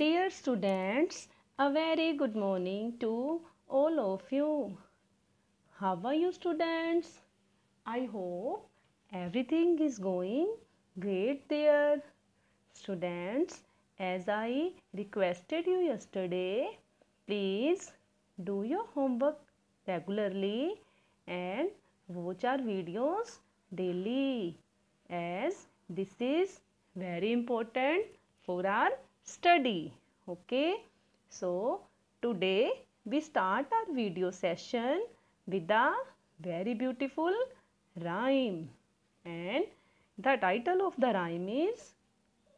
Dear students, a very good morning to all of you. How are you students? I hope everything is going great there. Students, as I requested you yesterday, please do your homework regularly and watch our videos daily as this is very important for our study. Okay. So, today we start our video session with a very beautiful rhyme. And the title of the rhyme is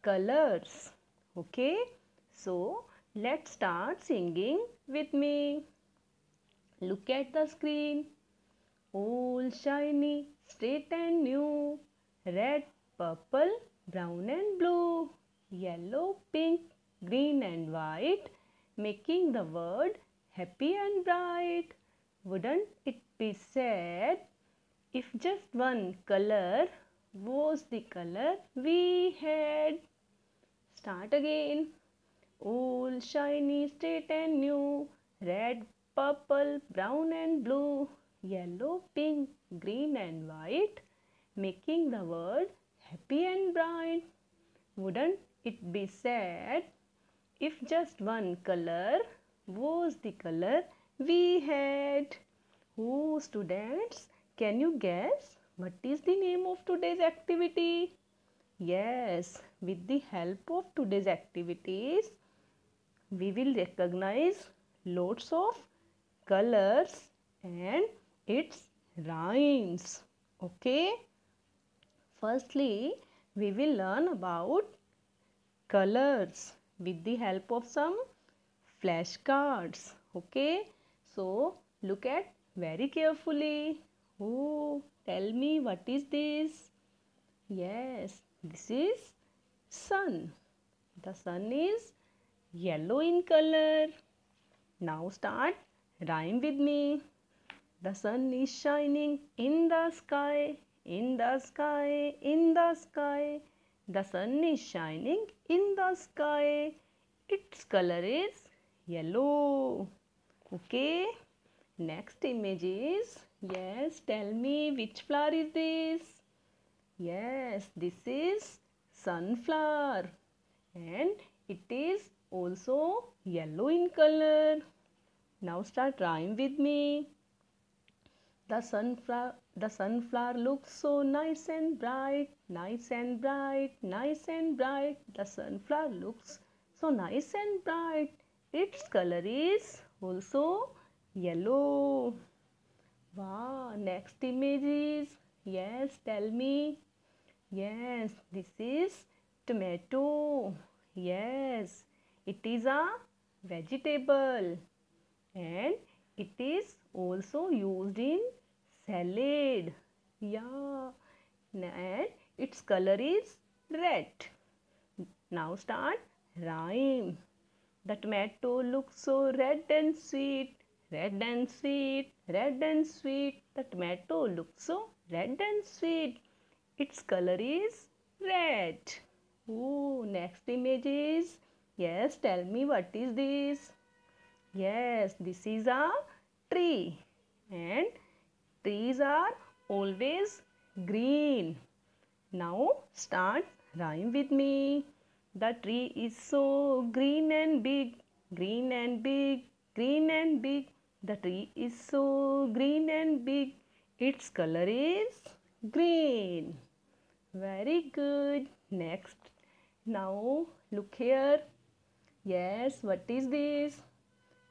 Colors. Okay. So, let's start singing with me. Look at the screen. All shiny, straight and new. Red, purple, brown and blue yellow, pink, green and white, making the world happy and bright. Wouldn't it be sad if just one color was the color we had? Start again. All shiny, straight and new, red, purple, brown and blue, yellow, pink, green and white, making the world happy and bright. Wouldn't it be said if just one color was the color we had. Who oh, students, can you guess what is the name of today's activity? Yes, with the help of today's activities, we will recognize lots of colors and its rhymes. Okay? Firstly, we will learn about colors with the help of some flashcards okay so look at very carefully oh tell me what is this yes this is sun the sun is yellow in color now start rhyme with me the sun is shining in the sky in the sky in the sky the sun is shining in the sky. Its color is yellow. Okay. Next image is, yes, tell me which flower is this? Yes, this is sunflower and it is also yellow in color. Now start rhyme with me. The sunflower the sunflower looks so nice and bright, nice and bright, nice and bright. The sunflower looks so nice and bright. Its color is also yellow. Wow, next image is, yes, tell me. Yes, this is tomato. Yes, it is a vegetable and it is also used in salad yeah and its color is red now start rhyme the tomato looks so red and sweet red and sweet red and sweet the tomato looks so red and sweet its color is red oh next image is yes tell me what is this yes this is a tree and Trees are always green. Now start rhyme with me. The tree is so green and big, green and big, green and big. The tree is so green and big. Its color is green. Very good. Next. Now look here. Yes, what is this?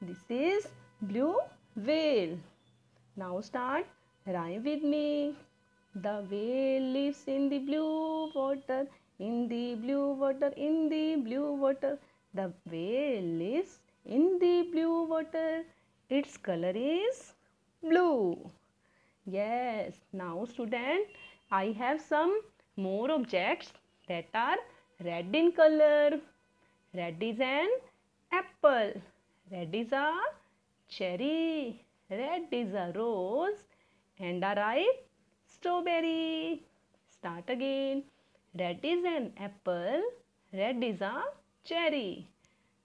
This is blue whale. Now start Rhyme with me. The whale lives in the blue water, in the blue water, in the blue water. The whale lives in the blue water. Its color is blue. Yes, now student, I have some more objects that are red in color. Red is an apple. Red is a cherry. Red is a rose and ripe strawberry. Start again. Red is an apple. Red is a cherry.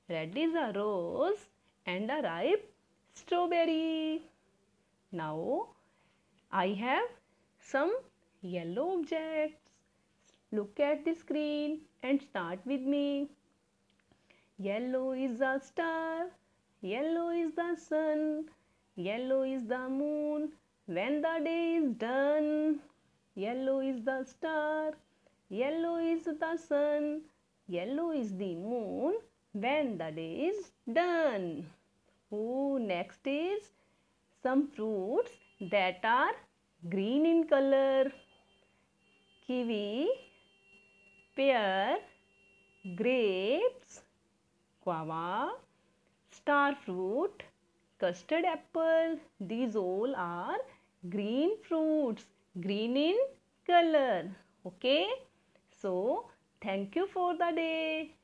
Red is a rose and a ripe strawberry. Now I have some yellow objects. Look at the screen and start with me. Yellow is a star. Yellow is the sun. Yellow is the moon. When the day is done, yellow is the star, yellow is the sun, yellow is the moon. When the day is done. Oh, next is some fruits that are green in color. Kiwi, pear, grapes, guava, star fruit, custard apple. These all are green fruits, green in color. Okay. So, thank you for the day.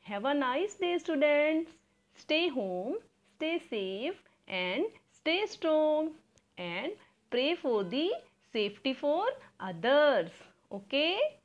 Have a nice day students. Stay home, stay safe and stay strong and pray for the safety for others. Okay.